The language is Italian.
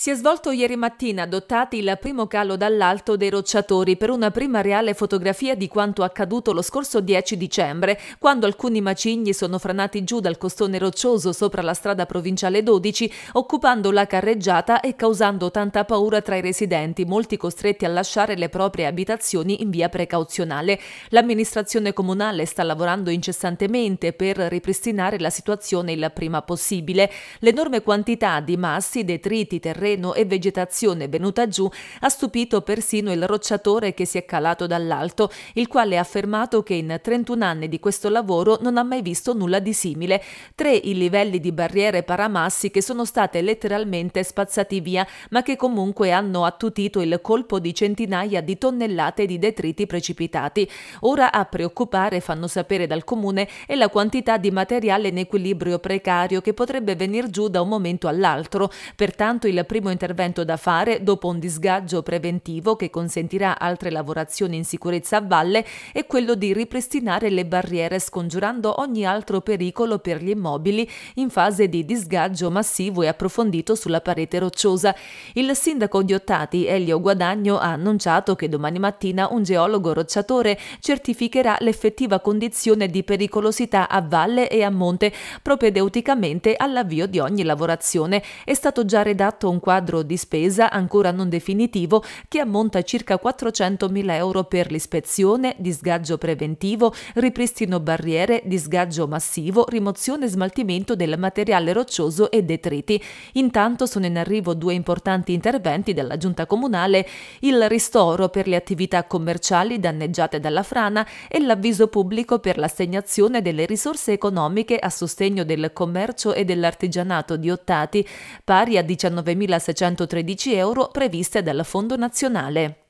Si è svolto ieri mattina, adottati il primo calo dall'alto dei rocciatori per una prima reale fotografia di quanto accaduto lo scorso 10 dicembre, quando alcuni macigni sono franati giù dal costone roccioso sopra la strada provinciale 12, occupando la carreggiata e causando tanta paura tra i residenti, molti costretti a lasciare le proprie abitazioni in via precauzionale. L'amministrazione comunale sta lavorando incessantemente per ripristinare la situazione il prima possibile. L'enorme quantità di massi, detriti, terreni, terreno e vegetazione venuta giù ha stupito persino il rocciatore che si è calato dall'alto, il quale ha affermato che in 31 anni di questo lavoro non ha mai visto nulla di simile. Tre i livelli di barriere paramassi che sono state letteralmente spazzati via, ma che comunque hanno attutito il colpo di centinaia di tonnellate di detriti precipitati. Ora a preoccupare, fanno sapere dal comune, è la quantità di materiale in equilibrio precario che potrebbe venir giù da un momento all'altro. Pertanto il primo primo intervento da fare dopo un disgaggio preventivo che consentirà altre lavorazioni in sicurezza a valle è quello di ripristinare le barriere scongiurando ogni altro pericolo per gli immobili in fase di disgaggio massivo e approfondito sulla parete rocciosa. Il sindaco di Ottati, Elio Guadagno, ha annunciato che domani mattina un geologo rocciatore certificherà l'effettiva condizione di pericolosità a valle e a monte, propedeuticamente all'avvio di ogni lavorazione. È stato già redatto un quadro di spesa ancora non definitivo che ammonta a circa 400.000 euro per l'ispezione, disgaggio preventivo, ripristino barriere, disgaggio massivo, rimozione e smaltimento del materiale roccioso e detriti. Intanto sono in arrivo due importanti interventi della Giunta Comunale, il ristoro per le attività commerciali danneggiate dalla frana e l'avviso pubblico per l'assegnazione delle risorse economiche a sostegno del commercio e dell'artigianato di Ottati, pari a 19.000 2.613 euro previste dal Fondo nazionale.